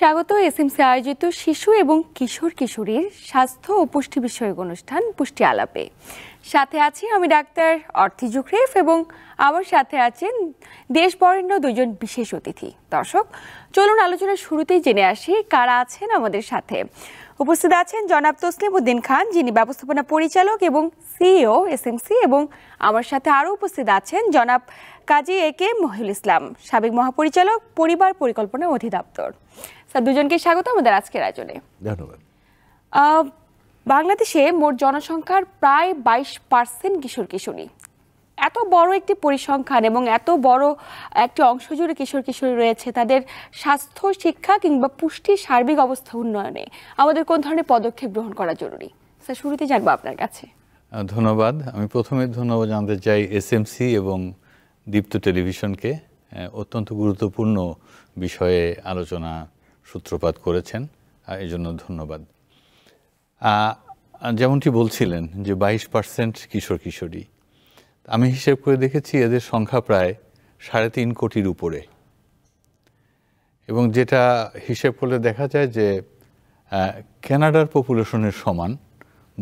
স্বাগত এসএমসি আয়োজিত শিশু এবং কিশোর কিশোরীর স্বাস্থ্য ও পুষ্টি বিষয়ক অনুষ্ঠান পুষ্টি আলাপে সাথে আছি আমি ডাক্তার অর্থি জুখরেফ এবং আমার সাথে আছেন দেশ বরেণ্য দুজন বিশেষ অতিথি দর্শক চলুন আলোচনা শুরুতেই জেনে আসি কারা আছেন আমাদের সাথে উপস্থিত আছেন জনাব তসলিম উদ্দিন খান যিনি ব্যবস্থাপনা পরিচালক এবং সিইও এসএমসি এবং আমার সাথে আরও উপস্থিত আছেন জনাব কাজী এ কে মহিউল ইসলাম সাবেক মহাপরিচালক পরিবার পরিকল্পনা অধিদপ্তর স্যার দুজনকে স্বাগত আমাদের আজকের আয়োজনে ধন্যবাদ বাংলাদেশে মোট জনসংখ্যার প্রায় বাইশ পার্সেন্ট কিশোর কিশোরী এত বড় একটি পরিসংখ্যান এবং এত বড় একটি অংশ জুড়ে কিশোর কিশোরী রয়েছে তাদের স্বাস্থ্য শিক্ষা কিংবা পুষ্টির সার্বিক অবস্থা উন্নয়নে আমাদের কোন ধরনের পদক্ষেপ গ্রহণ করা জরুরি স্যার শুরুতে জানবো আপনার কাছে ধন্যবাদ আমি প্রথমে ধন্যবাদ জানতে চাই এসএমসি এবং দীপ্ত টেলিভিশনকে অত্যন্ত গুরুত্বপূর্ণ বিষয়ে আলোচনা সূত্রপাত করেছেন এই জন্য ধন্যবাদ যেমনটি বলছিলেন যে বাইশ পার্সেন্ট কিশোর কিশোরী আমি হিসেব করে দেখেছি এদের সংখ্যা প্রায় সাড়ে তিন কোটির উপরে এবং যেটা হিসেব করলে দেখা যায় যে ক্যানাডার পপুলেশনের সমান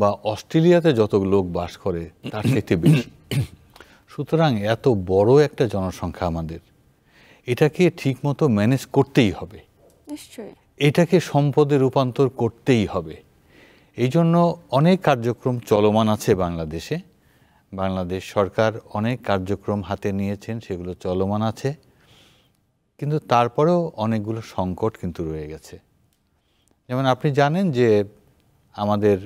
বা অস্ট্রেলিয়াতে যত লোক বাস করে তার চাইতে বেশি সুতরাং এত বড় একটা জনসংখ্যা আমাদের এটাকে ঠিকমতো ম্যানেজ করতেই হবে এটাকে সম্পদে রূপান্তর করতেই হবে এই জন্য অনেক কার্যক্রম চলমান আছে বাংলাদেশে বাংলাদেশ সরকার অনেক কার্যক্রম হাতে নিয়েছেন সেগুলো চলমান আছে কিন্তু তারপরেও অনেকগুলো সংকট কিন্তু রয়ে গেছে যেমন আপনি জানেন যে আমাদের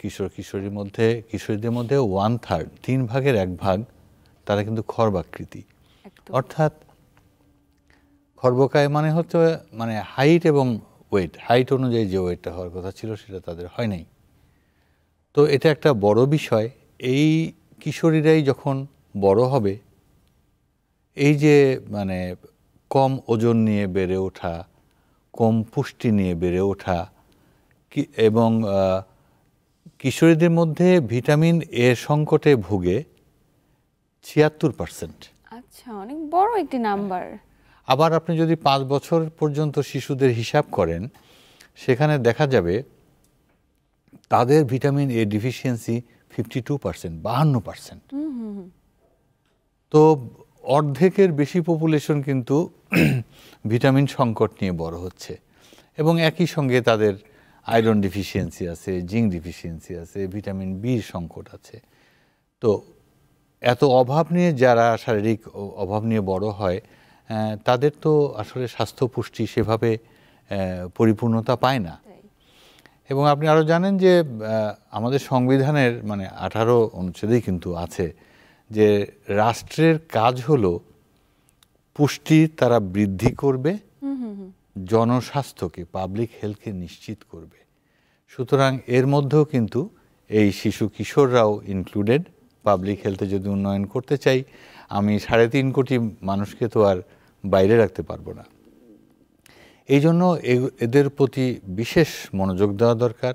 কিশোর কিশোরীর মধ্যে কিশোরীদের মধ্যে ওয়ান থার্ড তিন ভাগের এক ভাগ তারা কিন্তু খর্বাকৃতি অর্থাৎ খর্বকায় মানে হচ্ছে মানে হাইট এবং ওয়েট হাইট অনুযায়ী যে ওয়েটটা হওয়ার কথা ছিল সেটা তাদের হয় নাই তো এটা একটা বড় বিষয় এই কিশোরীরাই যখন বড় হবে এই যে মানে কম ওজন নিয়ে বেড়ে ওঠা কম পুষ্টি নিয়ে বেড়ে ওঠা এবং কিশোরীদের মধ্যে ভিটামিন এ সংকটে ভুগে ছিয়াত্তর পার্সেন্ট আচ্ছা অনেক বড় একটি নাম্বার আবার আপনি যদি পাঁচ বছর পর্যন্ত শিশুদের হিসাব করেন সেখানে দেখা যাবে তাদের vitamin A deficiency fifty two percent বাহান্ন পার্সেন্ট তো অর্ধেকের বেশি পপুলেশন কিন্তু ভিটামিন সংকট নিয়ে বড় হচ্ছে এবং একই সঙ্গে তাদের আয়রন ডিফিসিয়েন্সি আছে জিঙ্ক ডিফিসিয়েন্সি আছে ভিটামিন বির সংকট আছে তো এত অভাব নিয়ে যারা শারীরিক অভাব নিয়ে বড় হয় তাদের তো আসলে স্বাস্থ্য পুষ্টি সেভাবে পরিপূর্ণতা পায় না এবং আপনি আরও জানেন যে আমাদের সংবিধানের মানে আঠারো অনুচ্ছেদেই কিন্তু আছে যে রাষ্ট্রের কাজ হলো পুষ্টি তারা বৃদ্ধি করবে জনস্বাস্থ্যকে পাবলিক হেলথকে নিশ্চিত করবে সুতরাং এর মধ্যেও কিন্তু এই শিশু কিশোররাও ইনক্লুডেড পাবলিক হেলথে যদি উন্নয়ন করতে চাই আমি সাড়ে তিন কোটি মানুষকে তো আর বাইরে রাখতে পারবো না এই জন্য এদের প্রতি বিশেষ মনোযোগ দেওয়া দরকার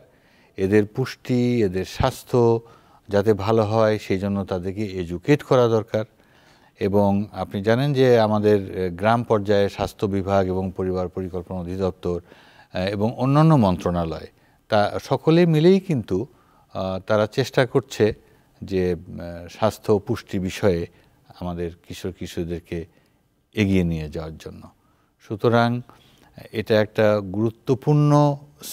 এদের পুষ্টি এদের স্বাস্থ্য যাতে ভালো হয় সেই জন্য তাদেরকে এডুকেট করা দরকার এবং আপনি জানেন যে আমাদের গ্রাম পর্যায়ে স্বাস্থ্য বিভাগ এবং পরিবার পরিকল্পনা অধিদপ্তর এবং অন্যান্য মন্ত্রণালয় তা সকলে মিলেই কিন্তু তারা চেষ্টা করছে যে স্বাস্থ্য পুষ্টি বিষয়ে আমাদের কিশোর কিশোরদেরকে এগিয়ে নিয়ে যাওয়ার জন্য সুতরাং এটা একটা গুরুত্বপূর্ণ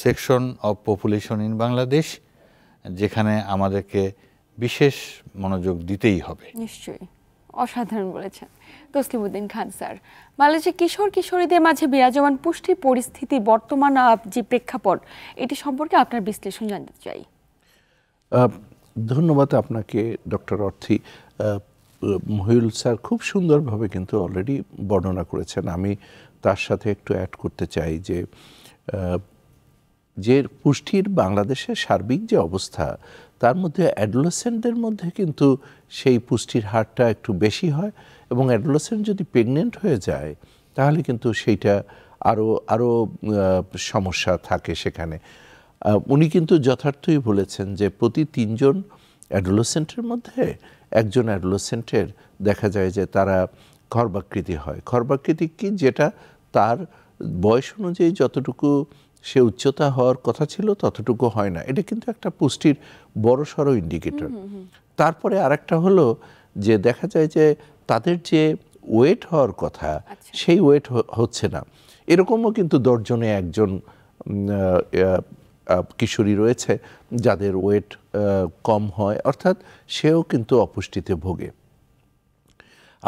section of population in Bangladesh যেখানে আমাদেরকে বিশেষ মনোযোগ দিতেই হবে নিশ্চয়ই অসাধারণ বলেছেন তসলিমুদ্দিন খান স্যার মালয়েশিয়া কিশোর কিশোরীদের মাঝে বিরাজমান পুষ্টি পরিস্থিতি বর্তমান যে প্রেক্ষাপট এটি সম্পর্কে আপনার বিশ্লেষণ জানতে চাই ধন্যবাদ আপনাকে ডক্টর অর্থী মহিউল স্যার খুব সুন্দরভাবে কিন্তু অলরেডি বর্ণনা করেছেন আমি তার সাথে একটু অ্যাড করতে চাই যে যে পুষ্টির বাংলাদেশের সার্বিক যে অবস্থা তার মধ্যে অ্যাডোলেসেন্টদের মধ্যে কিন্তু সেই পুষ্টির হারটা একটু বেশি হয় এবং অ্যাডোলেসেন্ট যদি প্রেগনেন্ট হয়ে যায় তাহলে কিন্তু সেইটা আরও আরও সমস্যা থাকে সেখানে উনি কিন্তু যথার্থই বলেছেন যে প্রতি তিনজন অ্যাডোলেসেন্টের মধ্যে একজন অ্যাডোলেসেন্টের দেখা যায় যে তারা খর্বাকৃতি হয় খর্বাকৃতি কি যেটা তার বয়স অনুযায়ী যতটুকু সে উচ্চতা হওয়ার কথা ছিল ততটুকু হয় না এটা কিন্তু একটা পুষ্টির বড় সড়ো ইন্ডিকেটর তারপরে আরেকটা হলো যে দেখা যায় যে তাদের যে ওয়েট হওয়ার কথা আচ্ছা। সেই ওয়েট হচ্ছে না এরকমও কিন্তু দশজনে একজন কিশোরী রয়েছে যাদের ওয়েট কম হয় অর্থাৎ সেও কিন্তু অপুষ্টিতে ভোগে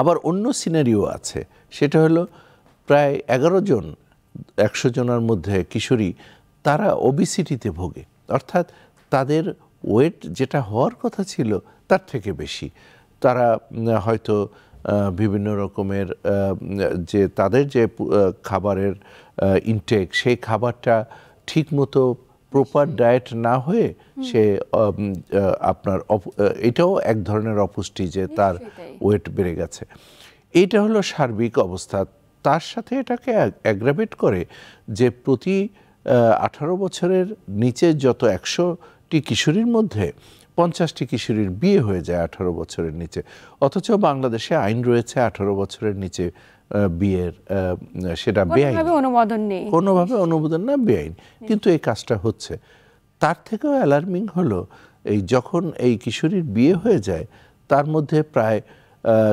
আবার অন্য সিনারিও আছে সেটা হলো প্রায় এগারো জন একশো জনের মধ্যে কিশোরী তারা ওবিসিটিতে ভোগে অর্থাৎ তাদের ওয়েট যেটা হওয়ার কথা ছিল তার থেকে বেশি তারা হয়তো বিভিন্ন রকমের যে তাদের যে খাবারের ইনটেক সেই খাবারটা ঠিকমতো প্রপার ডায়েট না হয়ে সে আপনার এটাও এক ধরনের অপুষ্টি যে হ্যাঁ, তার ওয়েট বেড়ে গেছে এটা হলো সার্বিক অবস্থা তার সাথে এটাকে অ্যাগ্রাভেট করে যে প্রতি আঠারো বছরের নিচে যত একশোটি কিশোরীর মধ্যে পঞ্চাশটি কিশোরীর বিয়ে হয়ে যায় আঠারো বছরের নিচে অথচ বাংলাদেশে আইন রয়েছে আঠারো বছরের নিচে বিয়ের সেটা বেআইন অনুমোদন নেই কোনোভাবে অনুমোদন না বেআইন হ্যাঁ। কিন্তু এই কাজটা হচ্ছে তার থেকেও অ্যালার্মিং হলো এই যখন এই কিশোরীর বিয়ে হয়ে যায় তার মধ্যে প্রায়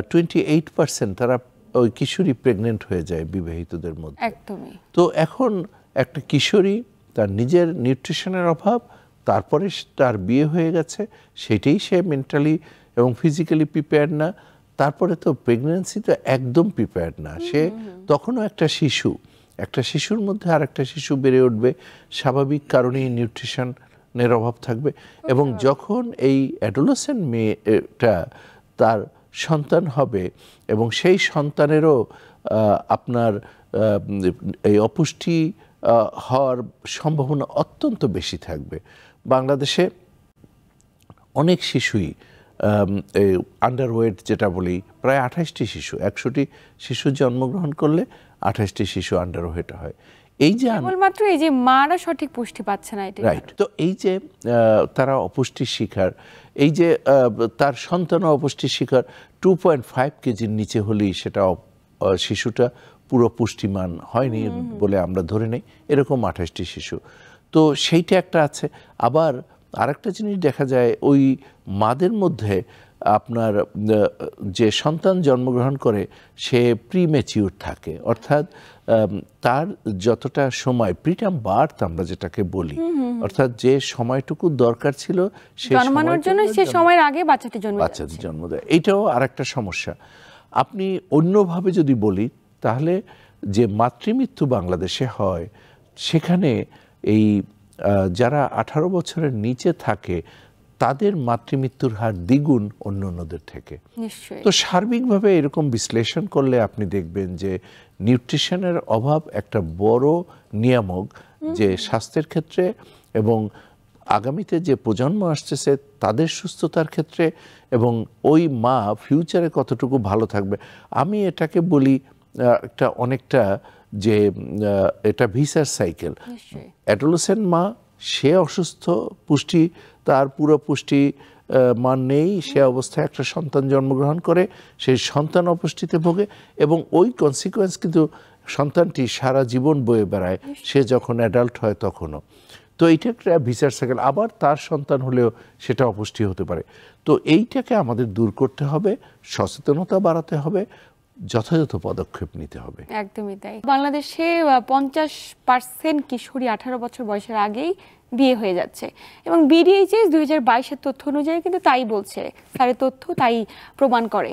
টোয়েন্টি এইট পার্সেন্ট তারা ওই কিশোরী প্রেগনেন্ট হয়ে যায় বিবাহিতদের মধ্যে একদমই তো এখন একটা কিশোরী তার নিজের নিউট্রিশনের অভাব তারপরে তার বিয়ে হয়ে গেছে সেটাই সে মেন্টালি এবং ফিজিক্যালি প্রিপেয়ার না তারপরে তো প্রেগনেন্সি তো একদম প্রিপেয়ার্ড না সে তখনও একটা শিশু একটা শিশুর মধ্যে আর একটা শিশু বেড়ে উঠবে স্বাভাবিক কারণেই নিউট্রিশনের অভাব থাকবে এবং যখন এই অ্যাডোলোসেন মেয়েটা তার সন্তান হবে এবং সেই সন্তানেরও আপনার এই অপুষ্টি হওয়ার সম্ভাবনা অত্যন্ত বেশি থাকবে বাংলাদেশে অনেক শিশুই আন্ডারওয়েট যেটা বলি প্রায় আঠাশটি শিশু একশোটি শিশু জন্মগ্রহণ করলে আঠাশটি শিশু আন্ডারওয়েট হয় এই যে মাত্র এই যে মারা সঠিক পুষ্টি পাচ্ছে না এটা রাইট তো এই যে তারা অপুষ্টির শিকার এই যে তার সন্তান অপুষ্টির শিকার টু পয়েন্ট ফাইভ কেজির নিচে হলেই সেটা শিশুটা পুরো পুষ্টিমান হয়নি বলে আমরা ধরে নেই এরকম আঠাশটি শিশু তো সেইটা একটা আছে আবার আরেকটা জিনিস দেখা যায় ওই মাদের মধ্যে আপনার যে সন্তান জন্মগ্রহণ করে সে প্রিমেচিউর থাকে অর্থাৎ তার যতটা সময় প্রিটাম বার্থ আমরা যেটাকে বলি অর্থাৎ যে সময়টুকু দরকার ছিল সে জন্মানোর জন্য সে সময়ের আগে বাচ্চাটি জন্ম বাচ্চাটি জন্ম দেয় এটাও আরেকটা সমস্যা আপনি অন্যভাবে যদি বলি তাহলে যে মাতৃমৃত্যু বাংলাদেশে হয় সেখানে এই যারা ১৮ বছরের নিচে থাকে তাদের মাতৃমৃত্যুর হার দ্বিগুণ অন্য অন্যদের থেকে তো সার্বিকভাবে এরকম বিশ্লেষণ করলে আপনি দেখবেন যে নিউট্রিশনের অভাব একটা বড় নিয়ামক যে স্বাস্থ্যের ক্ষেত্রে এবং আগামীতে যে প্রজন্ম আসতেছে তাদের সুস্থতার ক্ষেত্রে এবং ওই মা ফিউচারে কতটুকু ভালো থাকবে আমি এটাকে বলি একটা অনেকটা যে এটা ভিসার সাইকেল অ্যাডোলেসেন্ট মা সে অসুস্থ পুষ্টি তার পুরো পুষ্টি মান নেই সে অবস্থায় একটা সন্তান জন্মগ্রহণ করে সেই সন্তান অপুষ্টিতে ভোগে এবং ওই কনসিকোয়েন্স কিন্তু সন্তানটি সারা জীবন বয়ে বেড়ায় সে যখন অ্যাডাল্ট হয় তখনও তো এইটা একটা ভিসার সাইকেল আবার তার সন্তান হলেও সেটা অপুষ্টি হতে পারে তো এইটাকে আমাদের দূর করতে হবে সচেতনতা বাড়াতে হবে যথাযথ পদক্ষেপ নিতে হবে একদমই তাই বাংলাদেশে পঞ্চাশ পার্সেন্ট কিশোরী আঠারো বছর বয়সের আগেই বিয়ে হয়ে যাচ্ছে এবং বিডিএইচএস দুই হাজার বাইশের তথ্য অনুযায়ী কিন্তু তাই বলছে স্যারের তথ্য তাই প্রমাণ করে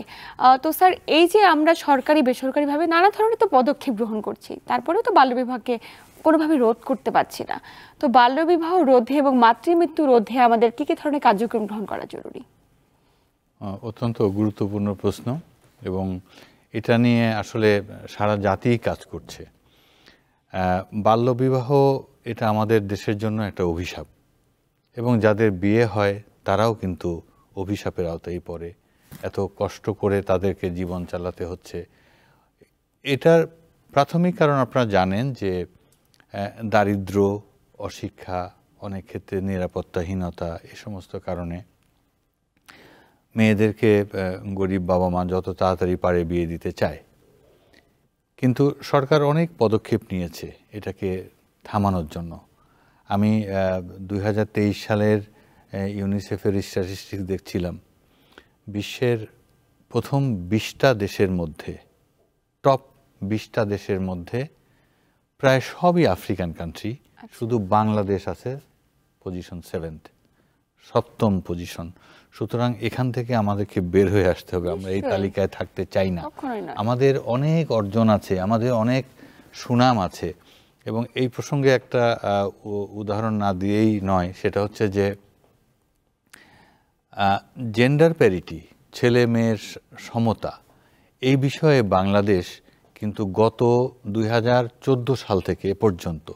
তো স্যার এই যে আমরা সরকারি বেসরকারিভাবে নানা ধরনের তো পদক্ষেপ গ্রহণ করছি তারপরেও তো বাল্যবিবাহকে কোনোভাবে রোধ করতে পারছি না তো বাল্যবিবাহ রোধে এবং মাতৃমৃত্যু রোধে আমাদের কী কী ধরনের কার্যক্রম গ্রহণ করা জরুরি অত্যন্ত গুরুত্বপূর্ণ প্রশ্ন এবং এটা নিয়ে আসলে সারা জাতি কাজ করছে বাল্যবিবাহ এটা আমাদের দেশের জন্য একটা অভিশাপ এবং যাদের বিয়ে হয় তারাও কিন্তু অভিশাপের আওতায় পড়ে এত কষ্ট করে তাদেরকে জীবন চালাতে হচ্ছে এটার প্রাথমিক কারণ আপনারা জানেন যে দারিদ্র অশিক্ষা অনেক ক্ষেত্রে নিরাপত্তাহীনতা এ সমস্ত কারণে মেয়েদেরকে গরিব বাবা মা যত তাড়াতাড়ি পারে বিয়ে দিতে চায় কিন্তু সরকার অনেক পদক্ষেপ নিয়েছে এটাকে থামানোর জন্য আমি দুই সালের ইউনিসেফের স্ট্যাটিস্টিক দেখছিলাম বিশ্বের প্রথম বিশটা দেশের মধ্যে টপ বিশটা দেশের মধ্যে প্রায় সবই আফ্রিকান কান্ট্রি শুধু বাংলাদেশ আছে পজিশন সেভেন্থ সপ্তম পজিশন সুতরাং এখান থেকে আমাদেরকে বের হয়ে আসতে হবে আমরা এই তালিকায় থাকতে চাই না আমাদের অনেক অর্জন আছে আমাদের অনেক সুনাম আছে এবং এই প্রসঙ্গে একটা উদাহরণ না দিয়েই নয় সেটা হচ্ছে যে জেন্ডার প্যারিটি ছেলে মেয়ের সমতা এই বিষয়ে বাংলাদেশ কিন্তু গত দুই সাল থেকে পর্যন্ত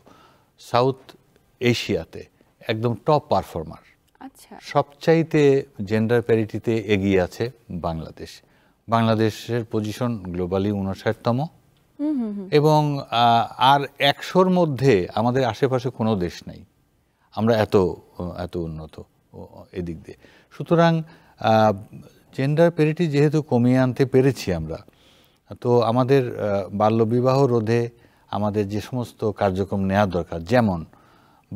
সাউথ এশিয়াতে একদম টপ পারফর্মার আচ্ছা সবচাইতে জেন্ডার প্যারিটিতে এগিয়ে আছে বাংলাদেশ বাংলাদেশের পজিশন গ্লোবালি উনষাটতম এবং আর একশোর মধ্যে আমাদের আশেপাশে কোনো দেশ নেই আমরা এত এত উন্নত এদিক দিয়ে সুতরাং জেন্ডার প্যারিটি যেহেতু কমিয়ে আনতে পেরেছি আমরা তো আমাদের বাল্যবিবাহ রোধে আমাদের যে সমস্ত কার্যক্রম নেওয়া দরকার যেমন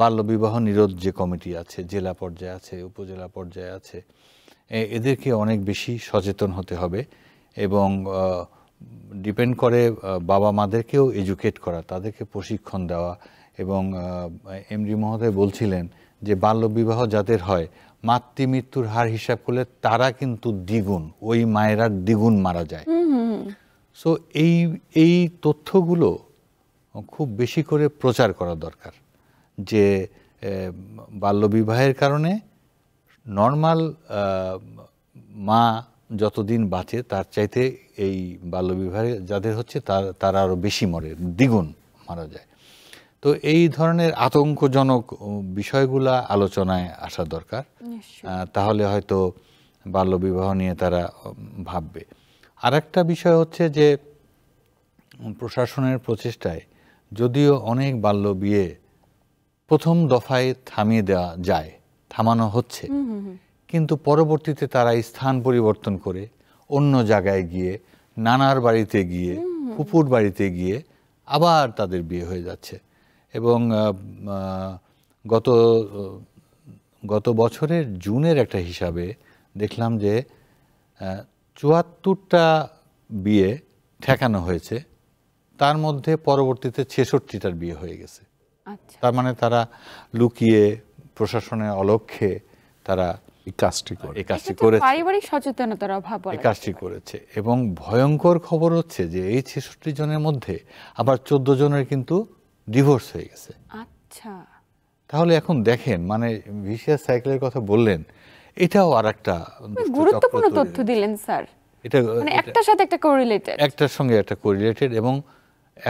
বাল্যবিবাহ নিরোধ যে কমিটি আছে জেলা পর্যায়ে আছে উপজেলা পর্যায়ে আছে এদেরকে অনেক বেশি সচেতন হতে হবে এবং ডিপেন্ড করে বাবা মাদেরকেও এডুকেট করা তাদেরকে প্রশিক্ষণ দেওয়া এবং এমডি মহোদয় বলছিলেন যে বাল্যবিবাহ যাদের হয় মাতৃমৃত্যুর হার হিসাব করলে তারা কিন্তু দ্বিগুণ ওই মায়েরা দ্বিগুণ মারা যায় সো এই এই তথ্যগুলো খুব বেশি করে প্রচার করা দরকার যে বাল্যবিবাহের কারণে নর্মাল মা যতদিন বাঁচে তার চাইতে এই বাল্যবিবাহে যাদের হচ্ছে তার তারা আরও বেশি মরে দ্বিগুণ মারা যায় তো এই ধরনের আতঙ্কজনক বিষয়গুলা আলোচনায় আসা দরকার তাহলে হয়তো বাল্যবিবাহ নিয়ে তারা ভাববে আর একটা বিষয় হচ্ছে যে প্রশাসনের প্রচেষ্টায় যদিও অনেক বাল্য বিয়ে প্রথম দফায় থামিয়ে দেওয়া যায় থামানো হচ্ছে কিন্তু পরবর্তীতে তারা স্থান পরিবর্তন করে অন্য জায়গায় গিয়ে নানার বাড়িতে গিয়ে কুপুর বাড়িতে গিয়ে আবার তাদের বিয়ে হয়ে যাচ্ছে এবং গত গত বছরের জুনের একটা হিসাবে দেখলাম যে চুয়াত্তরটা বিয়ে ঠেকানো হয়েছে তার মধ্যে পরবর্তীতে ছেষট্টিটার বিয়ে হয়ে গেছে আচ্ছা। তার মানে তারা লুকিয়ে প্রশাসনের অলক্ষে তারা করেছে এবং ভয়ঙ্কর খবর হচ্ছে যে এই ছেষট্টি জনের মধ্যে আবার চোদ্দ জনের কিন্তু ডিভোর্স হয়ে গেছে আচ্ছা তাহলে এখন দেখেন মানে ভিসিয়াস সাইকেলের কথা বললেন এটাও আর একটা গুরুত্বপূর্ণ তথ্য দিলেন স্যার এটা মানে একটার সাথে একটা কোরিলেটেড একটার সঙ্গে একটা কোরিলেটেড এবং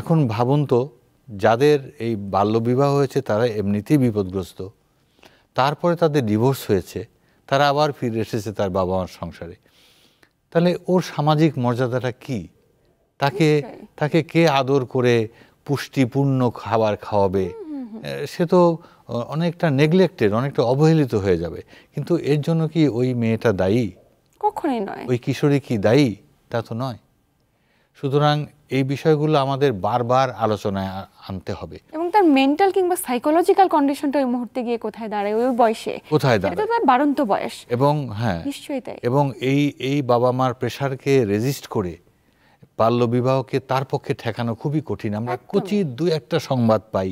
এখন ভাবুন তো যাদের এই বাল্যবিবাহ হয়েছে তারা এমনিতেই বিপদগ্রস্ত তারপরে তাদের ডিভোর্স হয়েছে তারা আবার ফিরে এসেছে তার বাবা মার সংসারে তাহলে ওর সামাজিক মর্যাদাটা কি তাকে তাকে কে আদর করে পুষ্টিপূর্ণ খাবার খাওয়াবে সে তো অনেকটা নেগলেক্টেড অনেকটা অবহেলিত হয়ে যাবে কিন্তু এর জন্য কি ওই মেয়েটা দায়ী কখনোই নয় ওই কিশোরী কি দায়ী তা তো নয় সুতরাং এই বিষয়গুলো আমাদের বারবার আলোচনায় আনতে হবে এবং তার মেন্টাল কিংবা সাইকোলজিক্যাল কন্ডিশনটা ওই মুহূর্তে গিয়ে কোথায় দাঁড়ায় ওই বয়সে কোথায় দাঁড়ায় এটা তার বারন্ত বয়স এবং হ্যাঁ নিশ্চয়ই তাই এবং এই এই বাবা মার প্রেসারকে রেজিস্ট করে বাল্য বিবাহকে তার পক্ষে ঠেকানো খুবই কঠিন আমরা কচিত দু একটা সংবাদ পাই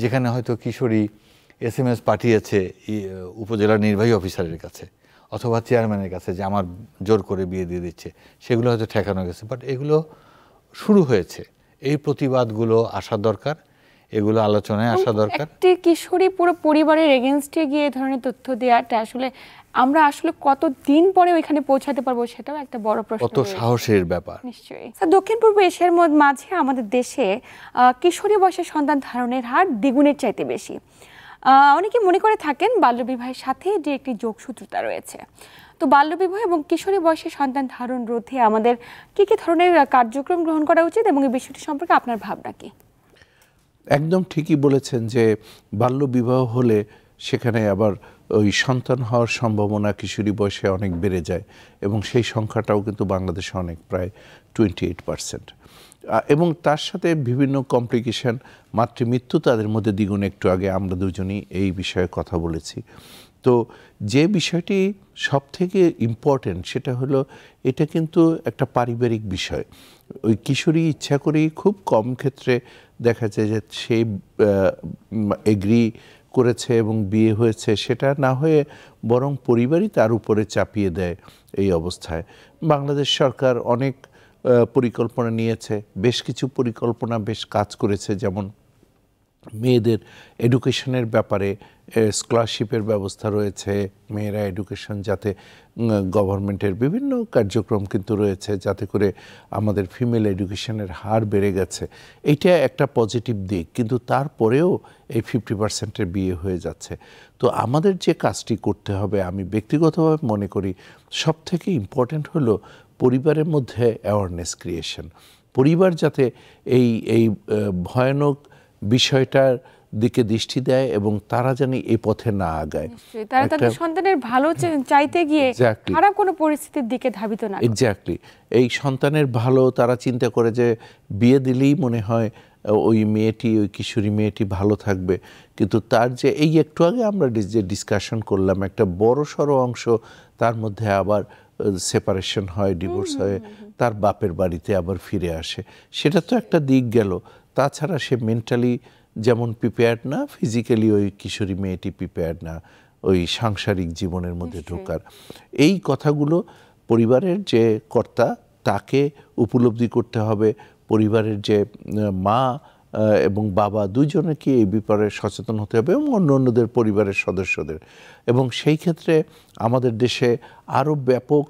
যেখানে হয়তো কিশোরী এস এম এস পাঠিয়েছে উপজেলা নির্বাহী অফিসারের কাছে অথবা চেয়ারম্যানের কাছে যে আমার জোর করে বিয়ে দিয়ে দিচ্ছে সেগুলো হয়তো ঠেকানো গেছে বাট এগুলো শুরু হয়েছে এই প্রতিবাদগুলো আসা দরকার এগুলো আলোচনায় আসা দরকার একটি কিশোরী পুরো পরিবারের এগেনস্টে গিয়ে এই ধরনের তথ্য দেওয়াটা আসলে আমরা আসলে কত দিন পরে ওইখানে পৌঁছাতে পারবো সেটাও একটা বড় প্রশ্ন কত সাহসের ব্যাপার নিশ্চয়ই স্যার দক্ষিণ পূর্ব এশিয়ার মাঝে আমাদের দেশে কিশোরী বয়সে সন্তান ধারণের হার দ্বিগুণের চাইতে বেশি অনেকে মনে করে থাকেন বাল্যবিবাহের সাথে যে একটি যোগসূত্রতা রয়েছে তো বাল্যবিবাহ এবং কিশোরী বয়সে সন্তান ধারণ রোধে আমাদের কি কি ধরনের কার্যক্রম গ্রহণ করা উচিত এবং এই বিষয়টি সম্পর্কে আপনার ভাবনা কি একদম ঠিকই বলেছেন যে বাল্যবিবাহ হলে সেখানে আবার ওই সন্তান হওয়ার সম্ভাবনা কিশোরী বয়সে অনেক বেড়ে যায় এবং সেই সংখ্যাটাও কিন্তু বাংলাদেশে অনেক প্রায় টোয়েন্টি এইট পারসেন্ট এবং তার সাথে বিভিন্ন কমপ্লিকেশান মাতৃমৃত্যু তাদের মধ্যে দ্বিগুণ একটু আগে আমরা দুজনই এই বিষয়ে কথা বলেছি তো যে বিষয়টি সব থেকে ইম্পর্টেন্ট সেটা হলো এটা কিন্তু একটা পারিবারিক বিষয় ওই কিশোরী ইচ্ছা করেই খুব কম ক্ষেত্রে দেখা যায় যে সে এগ্রি করেছে এবং বিয়ে হয়েছে সেটা না হয়ে বরং পরিবারই তার উপরে চাপিয়ে দেয় এই অবস্থায় বাংলাদেশ সরকার অনেক পরিকল্পনা নিয়েছে বেশ কিছু পরিকল্পনা বেশ কাজ করেছে যেমন মেয়েদের এডুকেশনের ব্যাপারে স্কলারশিপের ব্যবস্থা রয়েছে মেয়েরা এডুকেশন যাতে গভর্নমেন্টের বিভিন্ন কার্যক্রম কিন্তু রয়েছে যাতে করে আমাদের ফিমেল এডুকেশনের হার বেড়ে গেছে এইটা একটা পজিটিভ দিক কিন্তু তারপরেও এই ফিফটি পার্সেন্টের বিয়ে হয়ে যাচ্ছে তো আমাদের যে কাজটি করতে হবে আমি ব্যক্তিগতভাবে মনে করি সব থেকে ইম্পর্ট্যান্ট হলো পরিবারের মধ্যে অ্যাওয়ারনেস ক্রিয়েশন পরিবার যাতে এই এই ভয়ানক বিষয়টার দিকে দৃষ্টি দেয় এবং তারা যেন এই পথে না আগায় তারা তাদের সন্তানের ভালো চাইতে গিয়ে খারাপ কোনো পরিস্থিতির দিকে ধাবিত না এক্স্যাক্টলি এই সন্তানের ভালো তারা চিন্তা করে যে বিয়ে দিলেই মনে হয় ওই মেয়েটি ওই কিশোরী মেয়েটি ভালো থাকবে কিন্তু তার যে এই একটু আগে আমরা যে ডিসকাশন করলাম একটা বড় সড়ো অংশ তার মধ্যে আবার সেপারেশন হয় ডিভোর্স হয়ে তার বাপের বাড়িতে আবার ফিরে আসে সেটা তো একটা দিক গেল তাছাড়া সে মেন্টালি যেমন প্রিপেয়ার্ড না ফিজিক্যালি ওই কিশোরী মেয়েটি প্রিপেয়ার্ড না ওই সাংসারিক জীবনের মধ্যে ঢোকার এই কথাগুলো পরিবারের যে কর্তা তাকে উপলব্ধি করতে হবে পরিবারের যে মা এবং বাবা দুজনেকে এই ব্যাপারে সচেতন হতে হবে এবং অন্য অন্যদের পরিবারের সদস্যদের এবং সেই ক্ষেত্রে আমাদের দেশে আরও ব্যাপক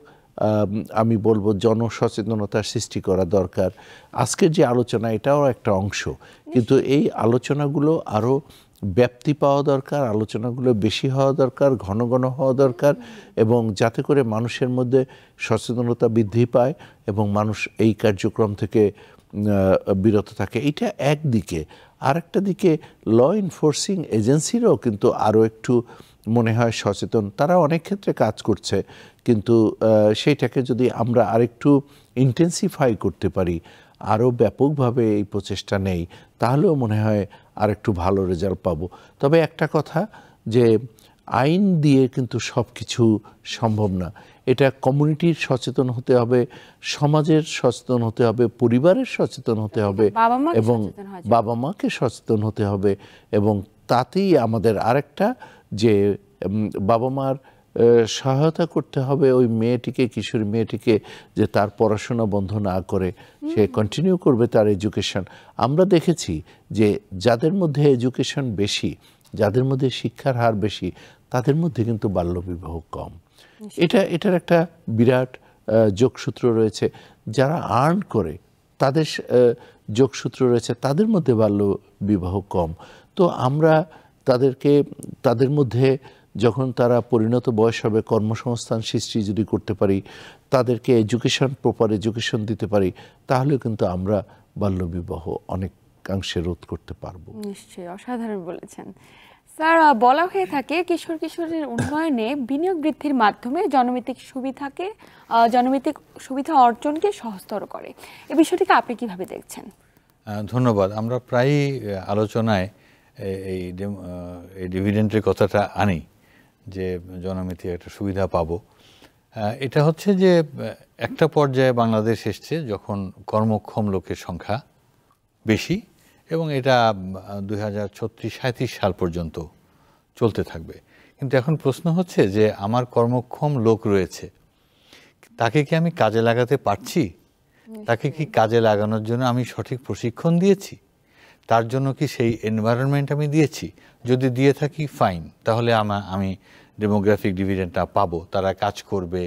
আমি বলবো জনসচেতনতার সৃষ্টি করা দরকার আজকের যে আলোচনা এটাও একটা অংশ কিন্তু এই আলোচনাগুলো আরও ব্যাপ্তি পাওয়া দরকার আলোচনাগুলো বেশি হওয়া দরকার ঘন ঘন হওয়া দরকার এবং যাতে করে মানুষের মধ্যে সচেতনতা বৃদ্ধি পায় এবং মানুষ এই কার্যক্রম থেকে বিরত থাকে এটা একদিকে আরেকটা দিকে ল এনফোর্সিং এজেন্সিরও কিন্তু আরও একটু মনে হয় সচেতন তারা অনেক ক্ষেত্রে কাজ করছে কিন্তু সেইটাকে যদি আমরা আরেকটু ইন্টেন্সিফাই করতে পারি আরও ব্যাপকভাবে এই প্রচেষ্টা নেই তাহলেও মনে হয় আরেকটু ভালো রেজাল্ট পাবো তবে একটা কথা যে আইন দিয়ে কিন্তু সব কিছু সম্ভব না এটা কমিউনিটির সচেতন হতে হবে সমাজের সচেতন হতে হবে পরিবারের সচেতন হতে হবে এবং বাবা মাকে সচেতন হতে হবে এবং তাতেই আমাদের আরেকটা যে বাবা মার সহায়তা করতে হবে ওই মেয়েটিকে কিশোর মেয়েটিকে যে তার পড়াশোনা বন্ধ না করে সে কন্টিনিউ করবে তার এডুকেশন আমরা দেখেছি যে যাদের মধ্যে এডুকেশন বেশি যাদের মধ্যে শিক্ষার হার বেশি তাদের মধ্যে কিন্তু বাল্যবিবাহ কম এটা এটার একটা বিরাট যোগসূত্র রয়েছে যারা আর্ন করে তাদের যোগসূত্র রয়েছে তাদের মধ্যে বাল্য বিবাহ কম তো আমরা তাদেরকে তাদের মধ্যে যখন তারা পরিণত বয়স হবে কর্মসংস্থান সৃষ্টি যদি করতে পারি তাদেরকে এডুকেশন প্রপার এডুকেশন দিতে পারি তাহলে কিন্তু আমরা বাল্যবিবাহ অনেকাংশে রোধ করতে পারবো নিশ্চয়ই অসাধারণ বলেছেন স্যার বলা হয়ে থাকে কিশোর কিশোরের উন্নয়নে বিনিয়োগ বৃদ্ধির মাধ্যমে জনমিতিক সুবিধাকে জনমিতিক সুবিধা অর্জনকে সহজতর করে এ বিষয়টিকে আপনি কিভাবে দেখছেন ধন্যবাদ আমরা প্রায়ই আলোচনায় এই এই ডিভিডেন্টের কথাটা আনি যে জনমিতি একটা সুবিধা পাবো এটা হচ্ছে যে একটা পর্যায়ে বাংলাদেশ এসছে যখন কর্মক্ষম লোকের সংখ্যা বেশি এবং এটা দুই হাজার সাল পর্যন্ত চলতে থাকবে কিন্তু এখন প্রশ্ন হচ্ছে যে আমার কর্মক্ষম লোক রয়েছে তাকে কি আমি কাজে লাগাতে পারছি তাকে কি কাজে লাগানোর জন্য আমি সঠিক প্রশিক্ষণ দিয়েছি তার জন্য কি সেই এনভায়রনমেন্ট আমি দিয়েছি যদি দিয়ে থাকি ফাইন তাহলে আমার আমি ডেমোগ্রাফিক ডিভিডেন্টটা পাবো তারা কাজ করবে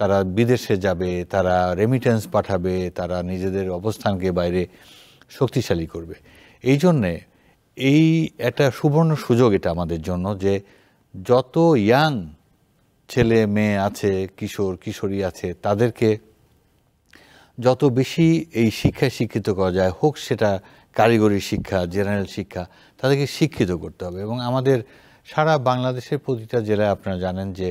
তারা বিদেশে যাবে তারা রেমিটেন্স পাঠাবে তারা নিজেদের অবস্থানকে বাইরে শক্তিশালী করবে এই জন্যে এই একটা সুবর্ণ সুযোগ এটা আমাদের জন্য যে যত ইয়াং ছেলে মেয়ে আছে কিশোর কিশোরী আছে তাদেরকে যত বেশি এই শিক্ষায় শিক্ষিত করা যায় হোক সেটা কারিগরি শিক্ষা জেনারেল শিক্ষা তাদেরকে শিক্ষিত করতে হবে এবং আমাদের সারা বাংলাদেশের প্রতিটা জেলায় আপনারা জানেন যে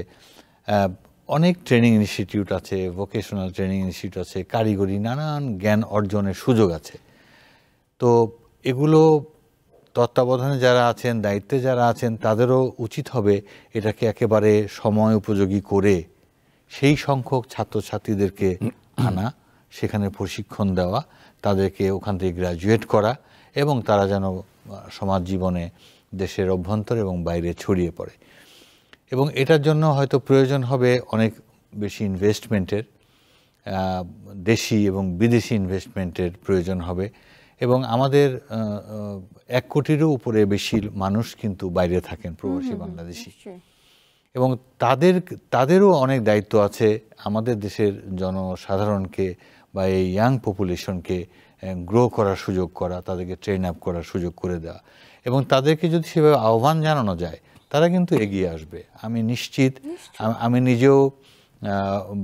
অনেক ট্রেনিং ইনস্টিটিউট আছে ভোকেশনাল ট্রেনিং ইনস্টিটিউট আছে কারিগরি নানান জ্ঞান অর্জনের সুযোগ আছে তো এগুলো তত্ত্বাবধানে যারা আছেন দায়িত্বে যারা আছেন তাদেরও উচিত হবে এটাকে একেবারে সময় উপযোগী করে সেই সংখ্যক ছাত্রছাত্রীদেরকে আনা সেখানে প্রশিক্ষণ দেওয়া তাদেরকে ওখান থেকে গ্র্যাজুয়েট করা এবং তারা যেন সমাজ জীবনে দেশের অভ্যন্তর এবং বাইরে ছড়িয়ে পড়ে এবং এটার জন্য হয়তো প্রয়োজন হবে অনেক বেশি ইনভেস্টমেন্টের দেশি এবং বিদেশি ইনভেস্টমেন্টের প্রয়োজন হবে এবং আমাদের এক কোটিরও উপরে বেশি মানুষ কিন্তু বাইরে থাকেন প্রবাসী বাংলাদেশি এবং তাদের তাদেরও অনেক দায়িত্ব আছে আমাদের দেশের জনসাধারণকে বা এই ইয়াং পপুলেশনকে গ্রো করার সুযোগ করা তাদেরকে ট্রেন আপ করার সুযোগ করে দেওয়া এবং তাদেরকে যদি সেভাবে আহ্বান জানানো যায় তারা কিন্তু এগিয়ে আসবে আমি নিশ্চিত আমি নিজেও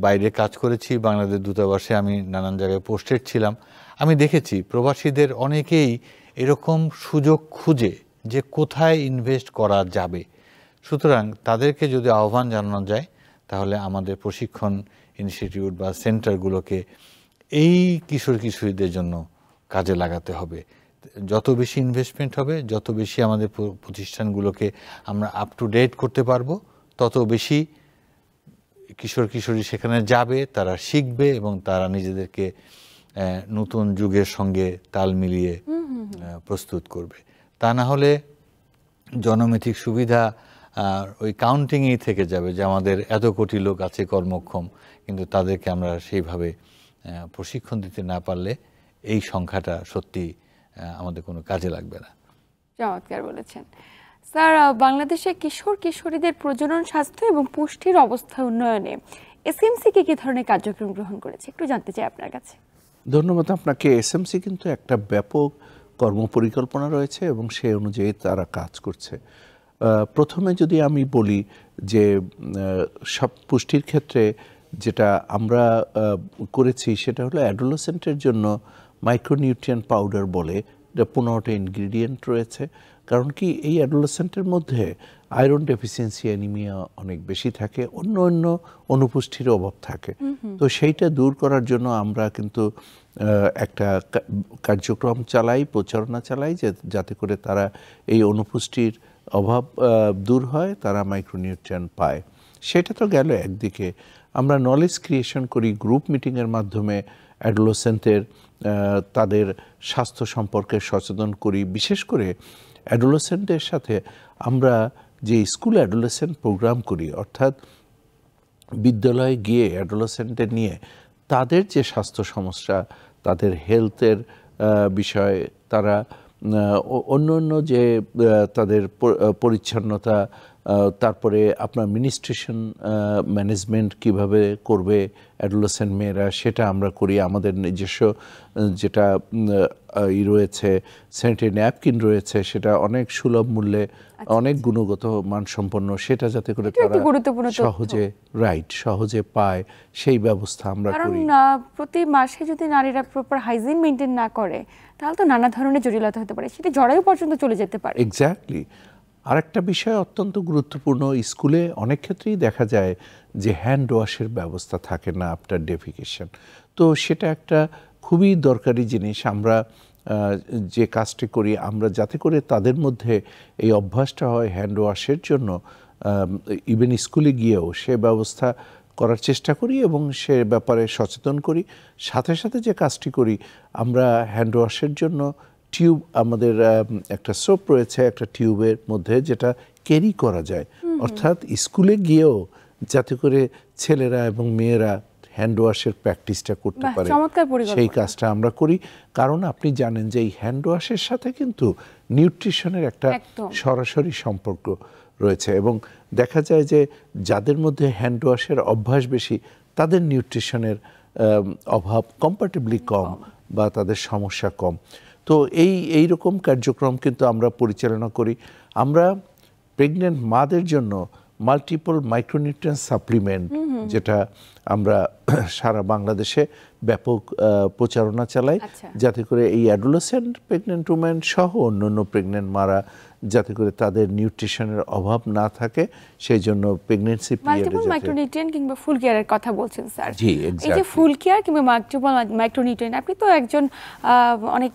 বাইরে কাজ করেছি বাংলাদেশ দূতাবাসে আমি নানান জায়গায় পোস্টেড ছিলাম আমি দেখেছি প্রবাসীদের অনেকেই এরকম সুযোগ খুঁজে যে কোথায় ইনভেস্ট করা যাবে সুতরাং তাদেরকে যদি আহ্বান জানানো যায় তাহলে আমাদের প্রশিক্ষণ ইনস্টিটিউট বা সেন্টারগুলোকে এই কিশোর কিশোরীদের জন্য কাজে লাগাতে হবে যত বেশি ইনভেস্টমেন্ট হবে যত বেশি আমাদের প্রতিষ্ঠানগুলোকে আমরা আপ টু ডেট করতে পারবো তত বেশি কিশোর কিশোরী সেখানে যাবে তারা শিখবে এবং তারা নিজেদেরকে নতুন যুগের সঙ্গে তাল মিলিয়ে প্রস্তুত করবে তা না হলে জনমেথিক সুবিধা ওই কাউন্টিংয়েই থেকে যাবে যে আমাদের এত কোটি লোক আছে কর্মক্ষম কিন্তু তাদেরকে আমরা সেইভাবে প্রশিক্ষণ দিতে না পারলে এই সংখ্যাটা সত্যি আমাদের কোনো কাজে লাগবে না চমৎকার বলেছেন স্যার বাংলাদেশে কিশোর কিশোরীদের প্রজনন স্বাস্থ্য এবং পুষ্টির অবস্থা উন্নয়নে এসএমসি কি কি ধরনের কার্যক্রম গ্রহণ করেছে একটু জানতে চাই আপনার কাছে ধন্যবাদ আপনাকে এসএমসি কিন্তু একটা ব্যাপক কর্মপরিকল্পনা রয়েছে এবং সে অনুযায়ী তারা কাজ করছে প্রথমে যদি আমি বলি যে সব পুষ্টির ক্ষেত্রে যেটা আমরা করেছি সেটা হলো অ্যাডোলোসেন্টের জন্য মাইক্রোনিউট্রিয়েন্ট পাউডার বলে এটা পনেরোটা ইনগ্রিডিয়েন্ট রয়েছে কারণ কি এই অ্যাডোলোসেন্টের মধ্যে আয়রন ডেফিসিয়েন্সি অ্যানিমিয়া অনেক বেশি থাকে অন্য অন্য অনুপুষ্টির অভাব থাকে তো সেইটা দূর করার জন্য আমরা কিন্তু একটা কার্যক্রম চালাই প্রচারণা চালাই যে যাতে করে তারা এই অনুপুষ্টির অভাব দূর হয় তারা মাইক্রোনিউট্রিয়েন্ট পায় সেটা তো গেল একদিকে আমরা নলেজ ক্রিয়েশন করি গ্রুপ মিটিংয়ের মাধ্যমে অ্যাডোলোসেন্টের তাদের স্বাস্থ্য সম্পর্কে সচেতন করি বিশেষ করে অ্যাডোলোসেন্টের সাথে আমরা যে স্কুল অ্যাডোলোসেন্ট প্রোগ্রাম করি অর্থাৎ বিদ্যালয়ে গিয়ে অ্যাডোলেসেন্টের নিয়ে তাদের যে স্বাস্থ্য সমস্যা তাদের হেলথের বিষয়ে তারা অন্য অন্য যে তাদের পরিচ্ছন্নতা তারপরে আপনার মিনিস্ট্রেশন ম্যানেজমেন্ট কিভাবে করবে অ্যাডোলেসেন্ট মেয়েরা সেটা আমরা করি আমাদের নিজস্ব যেটা ই রয়েছে স্যানিটারি ন্যাপকিন রয়েছে সেটা অনেক সুলভ মূল্যে আচ্ছা, অনেক আচ্ছা। গুণগত মানসম্পন্ন সেটা যাতে করে তারা সহজে রাইট সহজে পায় সেই ব্যবস্থা আমরা করি প্রতি মাসে যদি নারীরা প্রপার হাইজিন মেনটেন না করে তাহলে তো নানা ধরনের জটিলতা হতে পারে সেটা জরায়ু পর্যন্ত চলে যেতে পারে এক্স্যাক্টলি আরেকটা বিষয় অত্যন্ত গুরুত্বপূর্ণ স্কুলে অনেক ক্ষেত্রেই দেখা যায় যে হ্যান্ড ওয়াশের ব্যবস্থা থাকে না আফটার ডেফিকেশন তো সেটা একটা খুবই দরকারি জিনিস আমরা যে কাজটি করি আমরা যাতে করে তাদের মধ্যে এই অভ্যাসটা হয় হ্যান্ড ওয়াশের জন্য ইভেন স্কুলে গিয়েও সে ব্যবস্থা করার চেষ্টা করি এবং সে ব্যাপারে সচেতন করি সাথে সাথে যে কাজটি করি আমরা হ্যান্ড ওয়াশের জন্য টিউব আমাদের um, একটা সোপ রয়েছে একটা টিউবের মধ্যে যেটা ক্যারি করা যায় অর্থাৎ স্কুলে গিয়েও যাতে করে ছেলেরা এবং মেয়েরা হ্যান্ড ওয়াশের প্র্যাকটিসটা করতে পারে সেই কাজটা আমরা করি কারণ আপনি জানেন যে এই হ্যান্ড ওয়াশের সাথে কিন্তু নিউট্রিশনের একটা সরাসরি সম্পর্ক রয়েছে এবং দেখা যায় যে যাদের মধ্যে হ্যান্ড ওয়াশের অভ্যাস বেশি তাদের নিউট্রিশনের um, অভাব কম্পারেটিভলি কম বা তাদের সমস্যা কম তো এই এই রকম কার্যক্রম কিন্তু আমরা পরিচালনা করি আমরা প্রেগনেন্ট মাদের জন্য মাল্টিপল মাইক্রোনিউট্রিয়েন সাপ্লিমেন্ট যেটা আমরা সারা বাংলাদেশে ব্যাপক প্রচারণা চালাই আচ্ছা। যাতে করে এই অ্যাডোলেসেন্ট প্রেগনেন্ট উম্যান সহ অন্যান্য প্রেগনেন্ট মারা যাতে করে তাদের নিউট্রিশনের অভাব না থাকে সেই জন্য পিরিয়ডে মাল্টিপল মাইক্রোনিউট্রিয়েন্ট কিংবা ফুল কেয়ারের কথা বলছেন স্যার জি এই যে ফুল কেয়ার কিংবা মাল্টিপল মাইক্রোনিউট্রিয়েন্ট আপনি তো একজন অনেক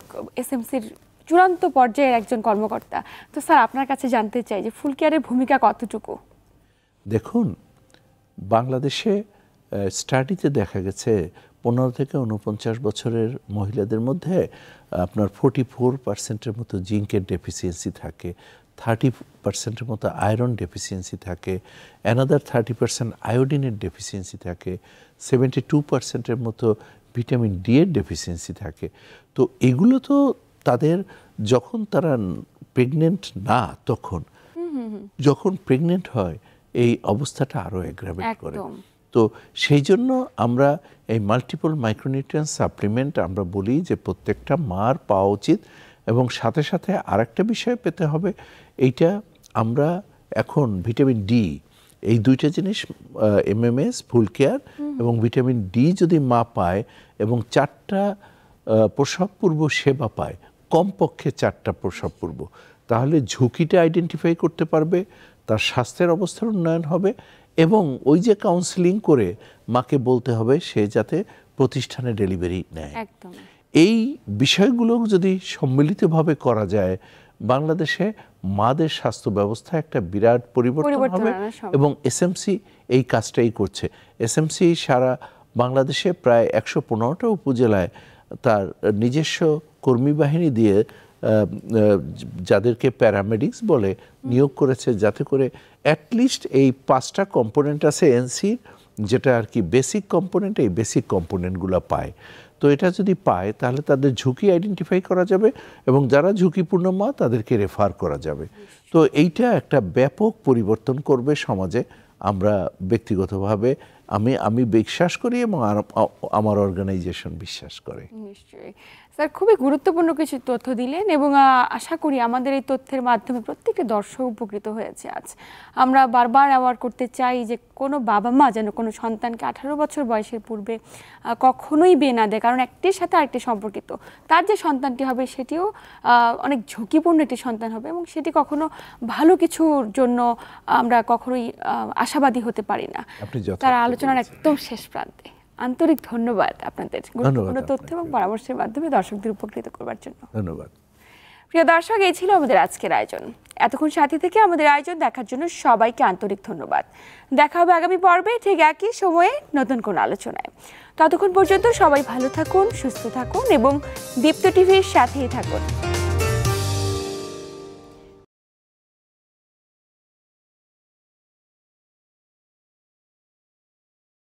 এর চূড়ান্ত পর্যায়ের একজন কর্মকর্তা তো স্যার আপনার কাছে জানতে চাই যে ফুল কেয়ারের ভূমিকা কতটুকু দেখুন বাংলাদেশে স্টাডিতে দেখা গেছে পনেরো থেকে উনপঞ্চাশ বছরের মহিলাদের মধ্যে আপনার ফোর্টি ফোর পার্সেন্টের মতো জিঙ্কের ডেফিসিয়েন্সি থাকে থার্টি পার্সেন্টের মতো আয়রন ডেফিসিয়েন্সি থাকে অ্যানাদার থার্টি পার্সেন্ট আয়োডিনের ডেফিসিয়েন্সি থাকে সেভেন্টি টু পার্সেন্টের মতো ভিটামিন ডি এর ডেফিসিয়েন্সি থাকে তো এগুলো তো তাদের যখন তারা প্রেগনেন্ট না তখন যখন প্রেগনেন্ট হয় এই অবস্থাটা আরও অ্যাগ্রাভেট করে তো সেই জন্য আমরা এই মাল্টিপল মাইক্রোনিউট্রিয়েন্ট সাপ্লিমেন্ট আমরা বলি যে প্রত্যেকটা মার পাওয়া উচিত এবং সাথে সাথে আরেকটা বিষয় পেতে হবে এইটা আমরা এখন ভিটামিন ডি এই দুইটা জিনিস এমএমএস ফুল কেয়ার এবং ভিটামিন ডি যদি মা পায় এবং চারটা প্রসবপূর্ব সেবা পায় কমপক্ষে চারটা প্রসবপূর্ব তাহলে ঝুঁকিটা আইডেন্টিফাই করতে পারবে তার স্বাস্থ্যের অবস্থার উন্নয়ন হবে এবং ওই যে কাউন্সিলিং করে মাকে বলতে হবে সে যাতে প্রতিষ্ঠানে ডেলিভারি নেয় এই বিষয়গুলো যদি সম্মিলিতভাবে করা যায় বাংলাদেশে মাদের স্বাস্থ্য ব্যবস্থা একটা বিরাট পরিবর্তন হবে এবং এসএমসি এই কাজটাই করছে এসএমসি সারা বাংলাদেশে প্রায় একশো পনেরোটা উপজেলায় তার নিজস্ব কর্মী বাহিনী দিয়ে যাদেরকে প্যারামেডিক্স বলে নিয়োগ করেছে যাতে করে অ্যাটলিস্ট এই পাঁচটা কম্পোনেন্ট আছে এনসির যেটা আর কি বেসিক কম্পোনেন্ট এই বেসিক কম্পোনেন্টগুলো পায় তো এটা যদি পায় তাহলে তাদের ঝুঁকি আইডেন্টিফাই করা যাবে এবং যারা ঝুঁকিপূর্ণ মা তাদেরকে রেফার করা যাবে তো এইটা একটা ব্যাপক পরিবর্তন করবে সমাজে আমরা ব্যক্তিগতভাবে আমি আমি বিশ্বাস করি এবং আমার অর্গানাইজেশন বিশ্বাস করে নিশ্চয়ই স্যার খুবই গুরুত্বপূর্ণ কিছু তথ্য দিলেন এবং আশা করি আমাদের এই তথ্যের মাধ্যমে প্রত্যেকটি দর্শক উপকৃত হয়েছে আজ আমরা বারবার অ্যাওয়ার্ড করতে চাই যে কোনো বাবা মা যেন কোনো সন্তানকে আঠারো বছর বয়সের পূর্বে কখনোই বিয়ে না দেয় কারণ একটির সাথে আরেকটি সম্পর্কিত তার যে সন্তানটি হবে সেটিও অনেক ঝুঁকিপূর্ণ একটি সন্তান হবে এবং সেটি কখনো ভালো কিছুর জন্য আমরা কখনোই আশাবাদী হতে পারি না তারা আলোচনার একদম শেষ প্রান্তে আন্তরিক ধন্যবাদ আপনাদের গুরুত্বপূর্ণ তথ্য এবং পরামর্শের মাধ্যমে দর্শকদের উপকৃত করবার জন্য ধন্যবাদ প্রিয় দর্শক এই ছিল আমাদের আজকের আয়োজন এতক্ষণ সাথে থেকে আমাদের আয়োজন দেখার জন্য সবাইকে আন্তরিক ধন্যবাদ দেখা হবে আগামী পর্বে ঠিক একই সময়ে নতুন কোন আলোচনায় ততক্ষণ পর্যন্ত সবাই ভালো থাকুন সুস্থ থাকুন এবং দীপ্ত টিভির সাথেই থাকুন